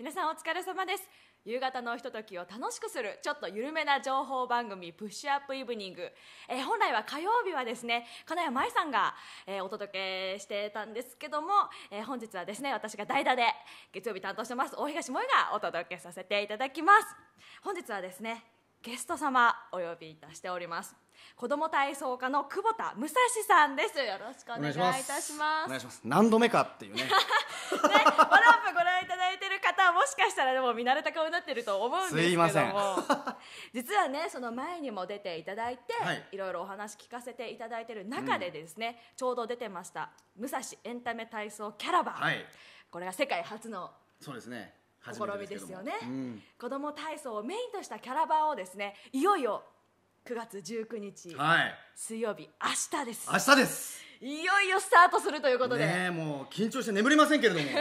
皆さんお疲れ様です夕方のひとときを楽しくするちょっと緩めな情報番組「プッシュアップイブニング」えー、本来は火曜日はですね金谷舞さんが、えー、お届けしてたんですけども、えー、本日はですね私が代打で月曜日担当してます大東萌がお届けさせていただきます本日はですねゲスト様お呼びいたしております子供体操家の久保田武蔵さんですよろしくお願いいたしますお願いします何度目かっていうね ねワラップご覧いただいてるしたらでも見慣れた顔になってると思うんですけども 実はねその前にも出ていただいて、はい、いろいろお話聞かせていただいてる中でですね、うん、ちょうど出てました「武蔵エンタメ体操キャラバン」はい、これが世界初のそうですね試みですよね、うん、子ども体操をメインとしたキャラバンをですねいよいよ9月19日、はい、水曜日明日です明日ですいよいよスタートするということでねもう緊張して眠りませんけれども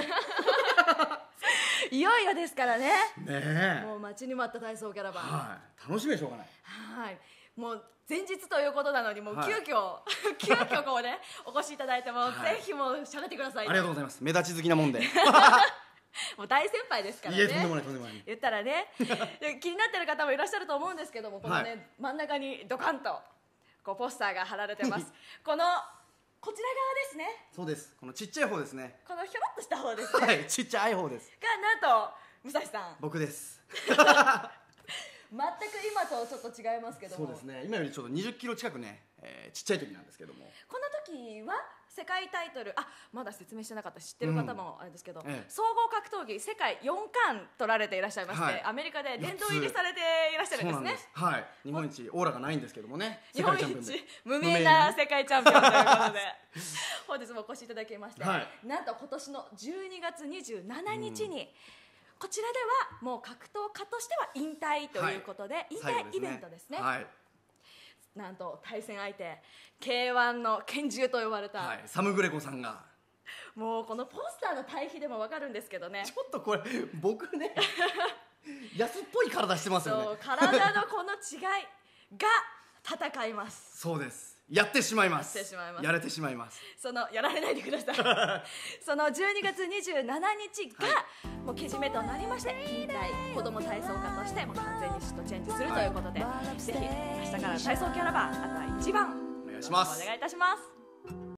いよいよですからねねもう待ちに待った体操キャラバン、はい、楽しみでしょうがないはいもう前日ということなのにもう急遽、はい、急遽こうねお越しいただいても、ぜひもう喋ってください、ね、ありがとうございます目立ち好きなもんで もう大先輩ですからね。言ったらね気になってる方もいらっしゃると思うんですけども、このね、はい、真ん中にドカンとこうポスターが貼られてます。このこちら側ですねそうですこのちっちゃい方ですねこのひょろっとした方ですねはいちっちゃい方ですがなんと武蔵さん僕です 全く今とちょっと違いますけどそうですね今よりちょっと20キロ近くね、えー、ちっちゃい時なんですけどもこのは世界タイトルあまだ説明してなかった知ってる方もあれですけど、うんええ、総合格闘技世界4冠取られていらっしゃいまして、はい、アメリカで殿堂入りされていらっしゃるんですねはい日本一オーラがないんですけどもね日本一無名な世界チャンピオンということで 本日もお越しいただきまして、はい、なんと今年の12月27日に、こちらではもう格闘家としては引退ということで、引退イベントですね。はいなんと対戦相手 k 1の拳銃と呼ばれた、はい、サム・グレコさんがもうこのポスターの対比でも分かるんですけどねちょっとこれ僕ね 安っぽい体してますよね体のこの違いが戦いますそうですやってしまいますやってしまいますやれてしまいますそのやられないでください その12月27日が、はい、もうけじめとなりまして引退子供体操家としてもう完全にシフトチェンジするということで、はい、ぜひ明日から体操キャラバンあとは1番お願いしますお願いいたします